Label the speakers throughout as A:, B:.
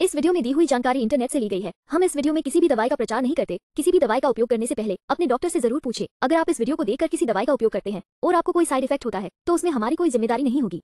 A: इस वीडियो में दी हुई जानकारी इंटरनेट से ली गई है हम इस वीडियो में किसी भी दवाई का प्रचार नहीं करते किसी भी दवाई का उपयोग करने से पहले अपने डॉक्टर से जरूर पूछे अगर आप इस वीडियो को देखकर किसी दवाई का उपयोग करते हैं और आपको कोई साइड इफेक्ट होता है तो उसमें हमारी कोई जिम्मेदारी नहीं होगी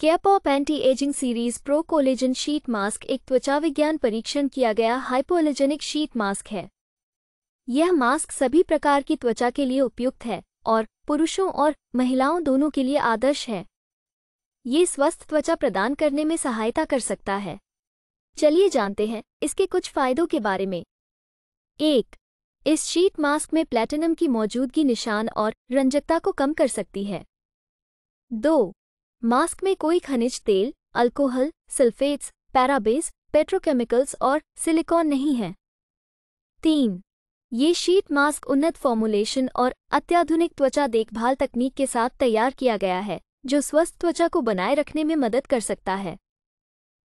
A: K pop anti aging series pro collagen sheet mask एक त्वचा विज्ञान परीक्षण किया गया हाइपोलेजेनिक शीट मास्क है यह मास्क सभी प्रकार की त्वचा के लिए उपयुक्त है और पुरुषों और महिलाओं दोनों के लिए आदर्श है ये स्वस्थ त्वचा प्रदान करने में सहायता कर सकता है चलिए जानते हैं इसके कुछ फायदों के बारे में एक इस शीट मास्क में प्लैटिनम की मौजूदगी निशान और रंजकता को कम कर सकती है दो मास्क में कोई खनिज तेल अल्कोहल सल्फेट्स पैराबेस पेट्रोकेमिकल्स और सिलिकॉन नहीं है तीन ये शीट मास्क उन्नत फॉर्मुलेशन और अत्याधुनिक त्वचा देखभाल तकनीक के साथ तैयार किया गया है जो स्वस्थ त्वचा को बनाए रखने में मदद कर सकता है